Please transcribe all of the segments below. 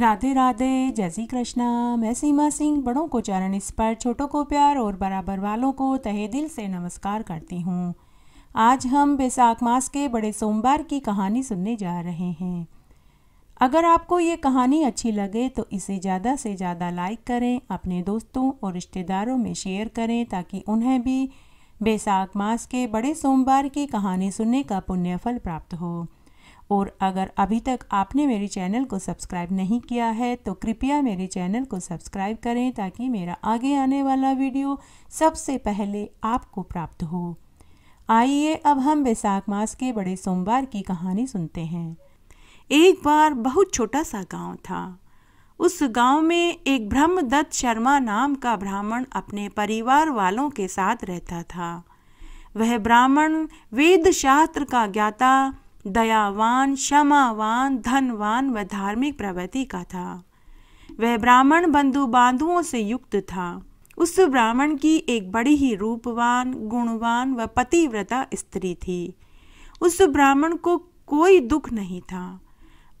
राधे राधे जय श्री कृष्णा मैं सीमा सिंह बड़ों को चरण पर छोटों को प्यार और बराबर वालों को तहे दिल से नमस्कार करती हूँ आज हम बैसाख मास के बड़े सोमवार की कहानी सुनने जा रहे हैं अगर आपको ये कहानी अच्छी लगे तो इसे ज़्यादा से ज़्यादा लाइक करें अपने दोस्तों और रिश्तेदारों में शेयर करें ताकि उन्हें भी बैसाख मास के बड़े सोमवार की कहानी सुनने का पुण्यफल प्राप्त हो और अगर अभी तक आपने मेरे चैनल को सब्सक्राइब नहीं किया है तो कृपया मेरे चैनल को सब्सक्राइब करें ताकि मेरा आगे आने वाला वीडियो सबसे पहले आपको प्राप्त हो आइए अब हम बैसाख मास के बड़े सोमवार की कहानी सुनते हैं एक बार बहुत छोटा सा गांव था उस गांव में एक ब्रह्मदत्त शर्मा नाम का ब्राह्मण अपने परिवार वालों के साथ रहता था वह ब्राह्मण वेद शास्त्र का ज्ञाता दयावान क्षमावान धनवान व धार्मिक प्रवृत्ति का था वह ब्राह्मण बंधु बांधुओं से युक्त था उस ब्राह्मण की एक बड़ी ही रूपवान गुणवान व पतिव्रता स्त्री थी उस ब्राह्मण को कोई दुख नहीं था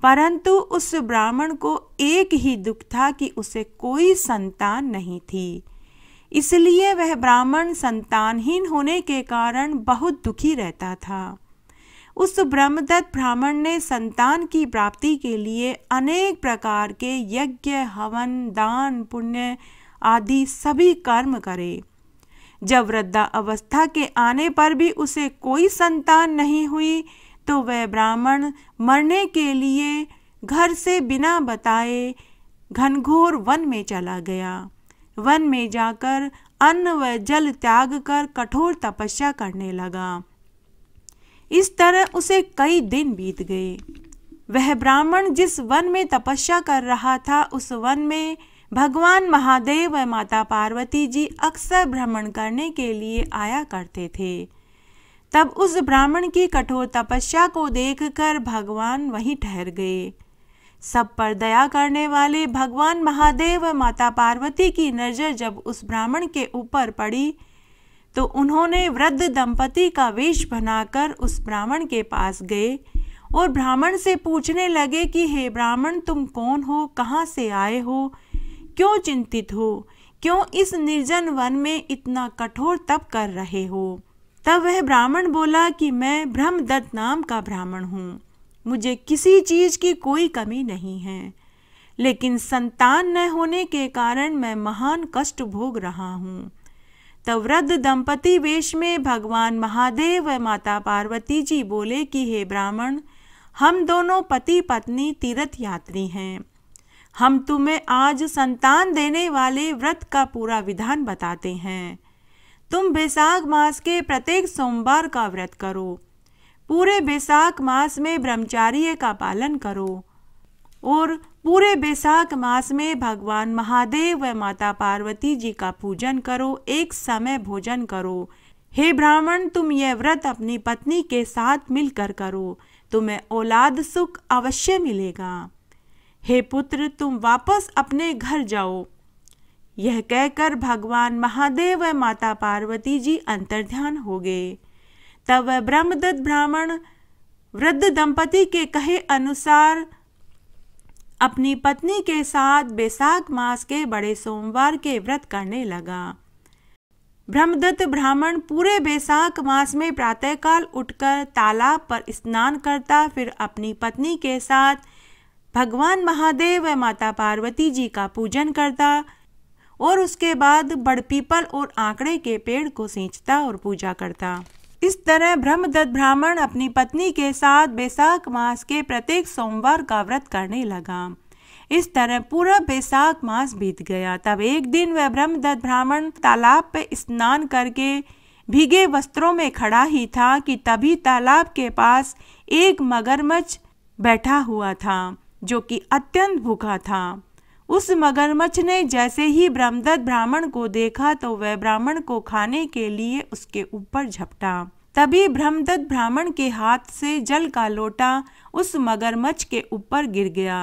परंतु उस ब्राह्मण को एक ही दुख था कि उसे कोई संतान नहीं थी इसलिए वह ब्राह्मण संतानहीन होने के कारण बहुत दुखी रहता था उस ब्रह्मदत्त ब्राह्मण ने संतान की प्राप्ति के लिए अनेक प्रकार के यज्ञ हवन दान पुण्य आदि सभी कर्म करे जब वृद्धा अवस्था के आने पर भी उसे कोई संतान नहीं हुई तो वह ब्राह्मण मरने के लिए घर से बिना बताए घनघोर वन में चला गया वन में जाकर अन्न व जल त्याग कर कठोर तपस्या करने लगा इस तरह उसे कई दिन बीत गए वह ब्राह्मण जिस वन में तपस्या कर रहा था उस वन में भगवान महादेव व माता पार्वती जी अक्सर भ्रमण करने के लिए आया करते थे तब उस ब्राह्मण की कठोर तपस्या को देखकर भगवान वहीं ठहर गए सब पर दया करने वाले भगवान महादेव व माता पार्वती की नज़र जब उस ब्राह्मण के ऊपर पड़ी तो उन्होंने वृद्ध दंपति का वेश बनाकर उस ब्राह्मण के पास गए और ब्राह्मण से पूछने लगे कि हे ब्राह्मण तुम कौन हो कहाँ से आए हो क्यों चिंतित हो क्यों इस निर्जन वन में इतना कठोर तप कर रहे हो तब वह ब्राह्मण बोला कि मैं ब्रह्मदत्त नाम का ब्राह्मण हूँ मुझे किसी चीज़ की कोई कमी नहीं है लेकिन संतान न होने के कारण मैं महान कष्ट भोग रहा हूँ तब वृद्ध दंपति वेश में भगवान महादेव व माता पार्वती जी बोले कि हे ब्राह्मण हम दोनों पति पत्नी तीर्थ यात्री हैं हम तुम्हें आज संतान देने वाले व्रत का पूरा विधान बताते हैं तुम बैसाख मास के प्रत्येक सोमवार का व्रत करो पूरे बैसाख मास में ब्रह्मचार्य का पालन करो और पूरे बैसाख मास में भगवान महादेव व माता पार्वती जी का पूजन करो एक समय भोजन करो हे ब्राह्मण तुम यह व्रत अपनी पत्नी के साथ मिलकर करो तुम्हें औलाद सुख अवश्य मिलेगा हे पुत्र तुम वापस अपने घर जाओ यह कहकर भगवान महादेव व माता पार्वती जी अंतर्ध्यान हो गए तब वह ब्रह्मदत्त ब्राह्मण वृद्ध दंपति के कहे अनुसार अपनी पत्नी के साथ बैसाख मास के बड़े सोमवार के व्रत करने लगा ब्रह्मदत्त ब्राह्मण पूरे बैसाख मास में प्रातःकाल उठकर तालाब पर स्नान करता फिर अपनी पत्नी के साथ भगवान महादेव व माता पार्वती जी का पूजन करता और उसके बाद बड़पीपल और आंकड़े के पेड़ को सींचता और पूजा करता इस तरह ब्रह्मदत्त ब्राह्मण अपनी पत्नी के साथ बैसाख मास के प्रत्येक सोमवार का व्रत करने लगा इस तरह पूरा बैसाख मास बीत गया तब एक दिन वह ब्रह्मदत्त ब्राह्मण तालाब पर स्नान करके भीगे वस्त्रों में खड़ा ही था कि तभी तालाब के पास एक मगरमच्छ बैठा हुआ था जो कि अत्यंत भूखा था उस मगरमच्छ ने जैसे ही ब्रह्मदत्त ब्राह्मण को देखा तो वह ब्राह्मण को खाने के लिए उसके ऊपर झपटा तभी ब्रह्मदत्त ब्राह्मण के हाथ से जल का लोटा उस मगरमच्छ के ऊपर गिर गया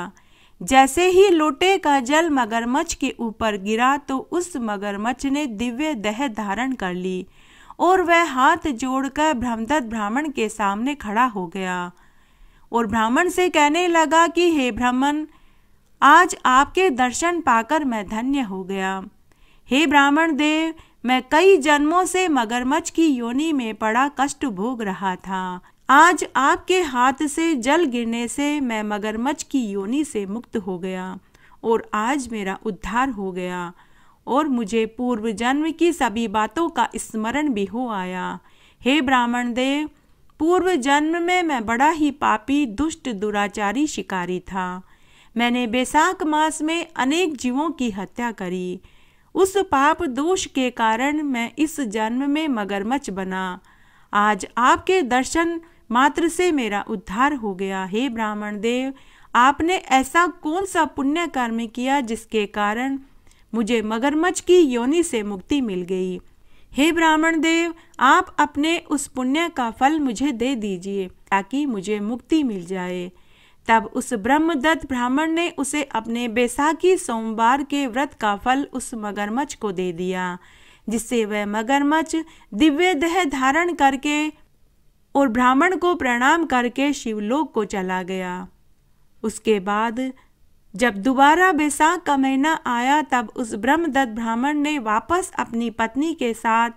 जैसे ही लोटे का जल मगरमच्छ के ऊपर गिरा तो उस मगरमच्छ ने दिव्य देह धारण कर ली और वह हाथ जोड़कर ब्रह्मदत्त ब्राह्मण के सामने खड़ा हो गया और ब्राह्मण से कहने लगा कि हे ब्राह्मण आज आपके दर्शन पाकर मैं धन्य हो गया हे ब्राह्मण देव मैं कई जन्मों से मगरमच्छ की योनि में पड़ा कष्ट भोग रहा था आज आपके हाथ से जल गिरने से मैं मगरमच्छ की योनि से मुक्त हो गया और आज मेरा उद्धार हो गया और मुझे पूर्व जन्म की सभी बातों का स्मरण भी हो आया हे ब्राह्मण देव पूर्व जन्म में मैं बड़ा ही पापी दुष्ट दुराचारी शिकारी था मैंने बैसाख मास में अनेक जीवों की हत्या करी उस पाप दोष के कारण मैं इस जन्म में मगरमच्छ बना आज आपके दर्शन मात्र से मेरा उद्धार हो गया हे ब्राह्मण देव आपने ऐसा कौन सा पुण्य कर्म किया जिसके कारण मुझे मगरमच्छ की योनि से मुक्ति मिल गई हे ब्राह्मण देव आप अपने उस पुण्य का फल मुझे दे दीजिए ताकि मुझे मुक्ति मिल जाए तब उस ब्रह्मदत्त ब्राह्मण ने उसे अपने बैसाखी सोमवार के व्रत का फल उस मगरमच्छ को दे दिया जिससे वह मगरमच्छ दिव्य देह धारण करके और ब्राह्मण को प्रणाम करके शिवलोक को चला गया उसके बाद जब दोबारा बैसाख का महीना आया तब उस ब्रह्मदत्त ब्राह्मण ने वापस अपनी पत्नी के साथ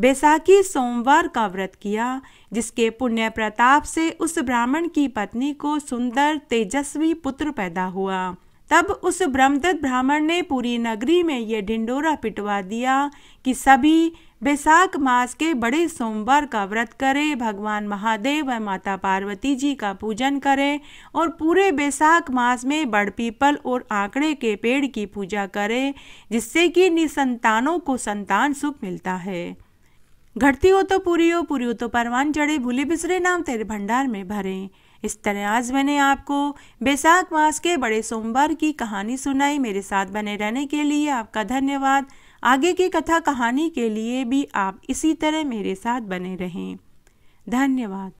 बैसाखी सोमवार का व्रत किया जिसके पुण्य प्रताप से उस ब्राह्मण की पत्नी को सुंदर तेजस्वी पुत्र पैदा हुआ तब उस ब्रह्मदत्त ब्राह्मण ने पूरी नगरी में यह ढिंडोरा पिटवा दिया कि सभी बैसाख मास के बड़े सोमवार का व्रत करें भगवान महादेव व माता पार्वती जी का पूजन करें और पूरे बैसाख मास में बड़ पीपल और आंकड़े के पेड़ की पूजा करें जिससे कि निसंतानों को संतान सुख मिलता है घटती हो तो पूरी हो पूरी हो तो परवान चढ़े भूले बिसरे नाम तेरे भंडार में भरे इस तरह आज मैंने आपको बैसाख मास के बड़े सोमवार की कहानी सुनाई मेरे साथ बने रहने के लिए आपका धन्यवाद आगे की कथा कहानी के लिए भी आप इसी तरह मेरे साथ बने रहें धन्यवाद